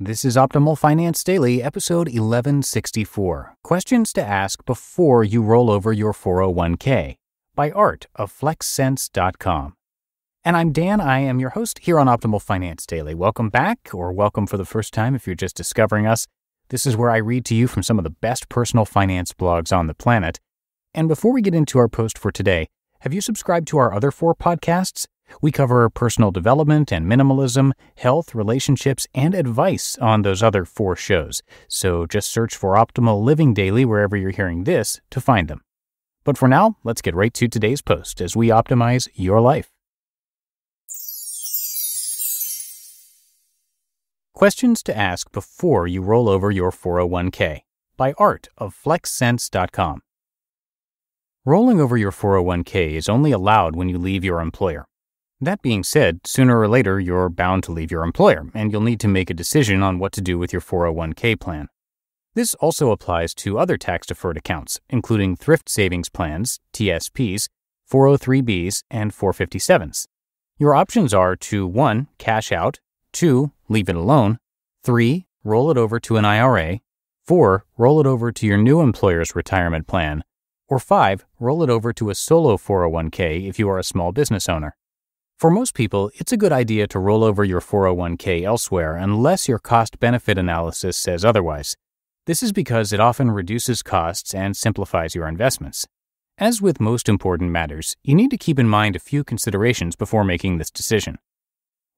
This is Optimal Finance Daily, episode 1164 Questions to Ask Before You Roll Over Your 401k by Art of FlexSense.com. And I'm Dan. I am your host here on Optimal Finance Daily. Welcome back, or welcome for the first time if you're just discovering us. This is where I read to you from some of the best personal finance blogs on the planet. And before we get into our post for today, have you subscribed to our other four podcasts? We cover personal development and minimalism, health, relationships, and advice on those other four shows, so just search for Optimal Living Daily wherever you're hearing this to find them. But for now, let's get right to today's post as we optimize your life. Questions to ask before you roll over your 401k by Art of FlexSense.com. Rolling over your 401k is only allowed when you leave your employer. That being said, sooner or later you're bound to leave your employer, and you'll need to make a decision on what to do with your 401k plan. This also applies to other tax deferred accounts, including thrift savings plans, TSPs, 403Bs, and 457s. Your options are to 1. Cash out, 2. Leave it alone, 3. Roll it over to an IRA, 4. Roll it over to your new employer's retirement plan, or 5. Roll it over to a solo 401k if you are a small business owner. For most people, it's a good idea to roll over your 401k elsewhere unless your cost benefit analysis says otherwise. This is because it often reduces costs and simplifies your investments. As with most important matters, you need to keep in mind a few considerations before making this decision.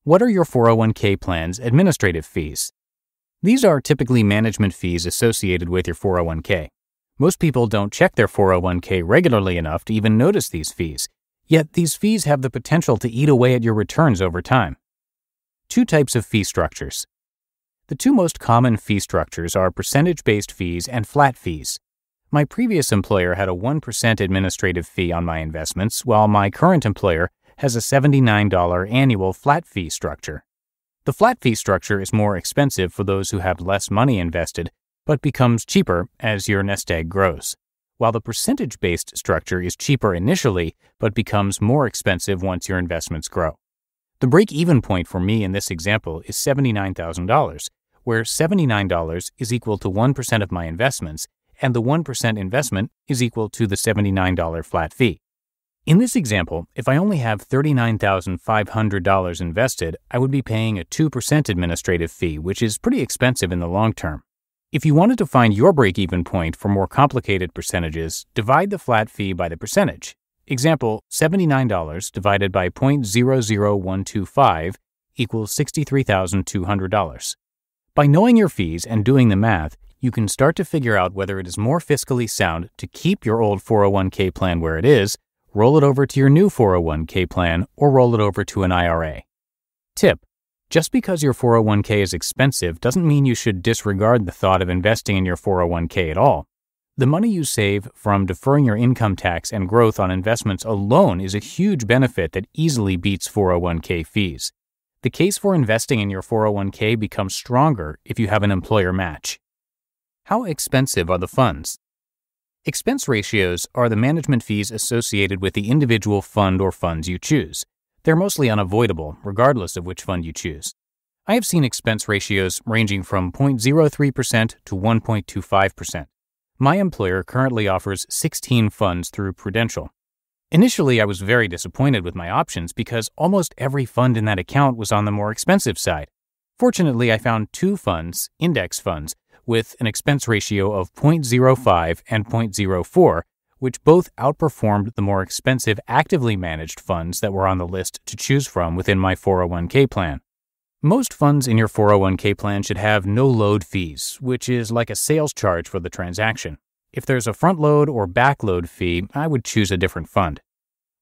What are your 401k plan's administrative fees? These are typically management fees associated with your 401k. Most people don't check their 401k regularly enough to even notice these fees, Yet these fees have the potential to eat away at your returns over time. Two types of fee structures. The two most common fee structures are percentage-based fees and flat fees. My previous employer had a 1% administrative fee on my investments, while my current employer has a $79 annual flat fee structure. The flat fee structure is more expensive for those who have less money invested, but becomes cheaper as your nest egg grows while the percentage based structure is cheaper initially but becomes more expensive once your investments grow. The break even point for me in this example is $79,000, where $79 is equal to 1% of my investments, and the 1% investment is equal to the $79 flat fee. In this example, if I only have $39,500 invested, I would be paying a 2% administrative fee, which is pretty expensive in the long term. If you wanted to find your break-even point for more complicated percentages, divide the flat fee by the percentage. Example, $79 divided by 0.00125 equals $63,200. By knowing your fees and doing the math, you can start to figure out whether it is more fiscally sound to keep your old 401k plan where it is, roll it over to your new 401k plan, or roll it over to an IRA. Tip just because your 401k is expensive doesn't mean you should disregard the thought of investing in your 401k at all. The money you save from deferring your income tax and growth on investments alone is a huge benefit that easily beats 401k fees. The case for investing in your 401k becomes stronger if you have an employer match. How expensive are the funds? Expense ratios are the management fees associated with the individual fund or funds you choose. They're mostly unavoidable, regardless of which fund you choose. I have seen expense ratios ranging from 0.03% to 1.25%. My employer currently offers 16 funds through Prudential. Initially, I was very disappointed with my options because almost every fund in that account was on the more expensive side. Fortunately, I found two funds, index funds, with an expense ratio of 0.05 and 0.04 which both outperformed the more expensive actively managed funds that were on the list to choose from within my 401k plan. Most funds in your 401k plan should have no load fees, which is like a sales charge for the transaction. If there's a front load or back load fee, I would choose a different fund.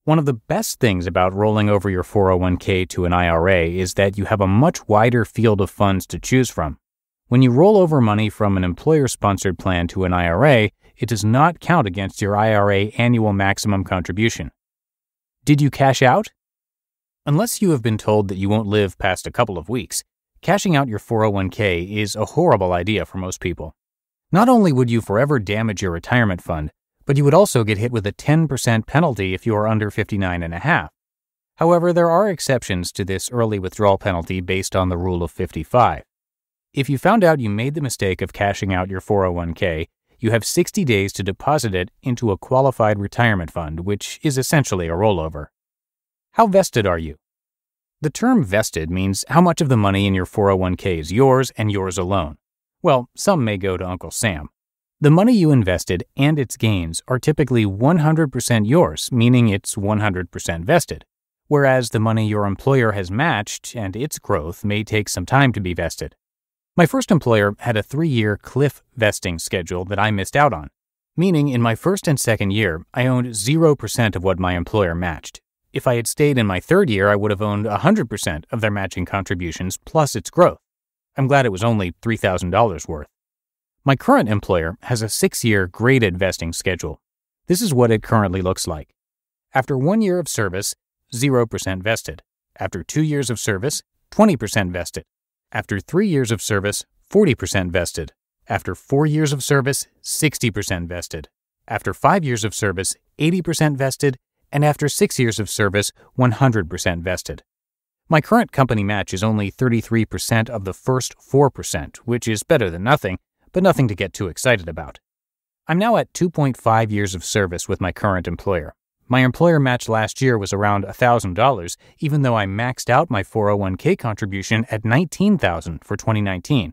One of the best things about rolling over your 401k to an IRA is that you have a much wider field of funds to choose from. When you roll over money from an employer sponsored plan to an IRA, it does not count against your IRA annual maximum contribution. Did you cash out? Unless you have been told that you won't live past a couple of weeks, cashing out your 401k is a horrible idea for most people. Not only would you forever damage your retirement fund, but you would also get hit with a 10% penalty if you are under 59 and a half. However, there are exceptions to this early withdrawal penalty based on the rule of 55. If you found out you made the mistake of cashing out your 401k you have 60 days to deposit it into a qualified retirement fund, which is essentially a rollover. How vested are you? The term vested means how much of the money in your 401k is yours and yours alone. Well, some may go to Uncle Sam. The money you invested and its gains are typically 100% yours, meaning it's 100% vested, whereas the money your employer has matched and its growth may take some time to be vested. My first employer had a three year cliff vesting schedule that I missed out on, meaning in my first and second year, I owned 0% of what my employer matched. If I had stayed in my third year, I would have owned 100% of their matching contributions plus its growth. I'm glad it was only $3,000 worth. My current employer has a six year graded vesting schedule. This is what it currently looks like. After one year of service, 0% vested. After two years of service, 20% vested. After three years of service, 40% vested. After four years of service, 60% vested. After five years of service, 80% vested. And after six years of service, 100% vested. My current company match is only 33% of the first 4%, which is better than nothing, but nothing to get too excited about. I'm now at 2.5 years of service with my current employer. My employer match last year was around $1,000, even though I maxed out my 401k contribution at $19,000 for 2019.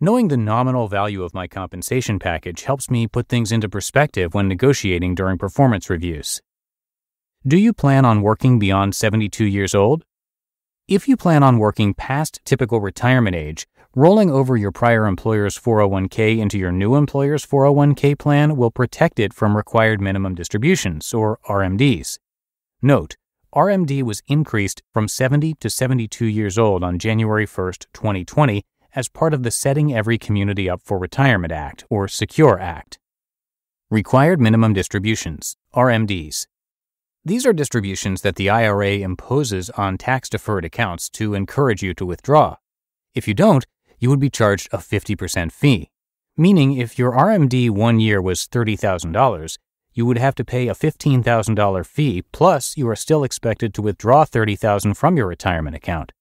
Knowing the nominal value of my compensation package helps me put things into perspective when negotiating during performance reviews. Do you plan on working beyond 72 years old? If you plan on working past typical retirement age, Rolling over your prior employer's 401k into your new employer's 401k plan will protect it from required minimum distributions, or RMDs. Note, RMD was increased from 70 to 72 years old on January 1, 2020, as part of the Setting Every Community Up for Retirement Act, or SECURE Act. Required Minimum Distributions, RMDs. These are distributions that the IRA imposes on tax deferred accounts to encourage you to withdraw. If you don't, you would be charged a 50% fee. Meaning, if your RMD one year was $30,000, you would have to pay a $15,000 fee, plus, you are still expected to withdraw $30,000 from your retirement account.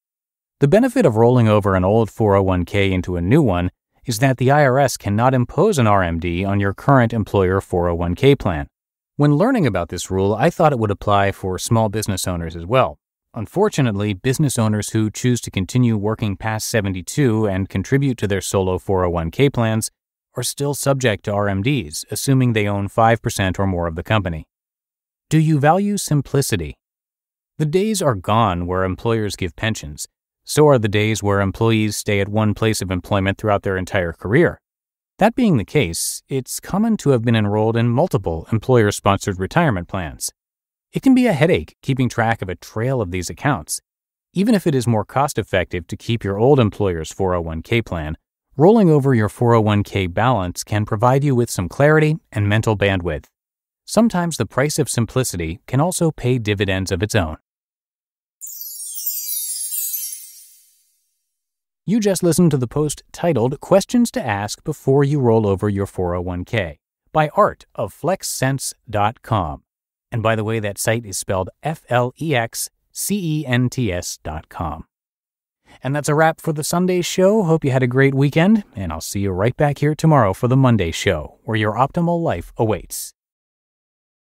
The benefit of rolling over an old 401k into a new one is that the IRS cannot impose an RMD on your current employer 401k plan. When learning about this rule, I thought it would apply for small business owners as well. Unfortunately, business owners who choose to continue working past 72 and contribute to their solo 401k plans are still subject to RMDs, assuming they own 5% or more of the company. Do you value simplicity? The days are gone where employers give pensions. So are the days where employees stay at one place of employment throughout their entire career. That being the case, it's common to have been enrolled in multiple employer sponsored retirement plans. It can be a headache keeping track of a trail of these accounts. Even if it is more cost effective to keep your old employer's 401k plan, rolling over your 401k balance can provide you with some clarity and mental bandwidth. Sometimes the price of simplicity can also pay dividends of its own. You just listened to the post titled Questions to Ask Before You Roll Over Your 401k by artofflexsense.com. And by the way, that site is spelled F L E X C E N T S dot com. And that's a wrap for the Sunday show. Hope you had a great weekend, and I'll see you right back here tomorrow for the Monday show, where your optimal life awaits.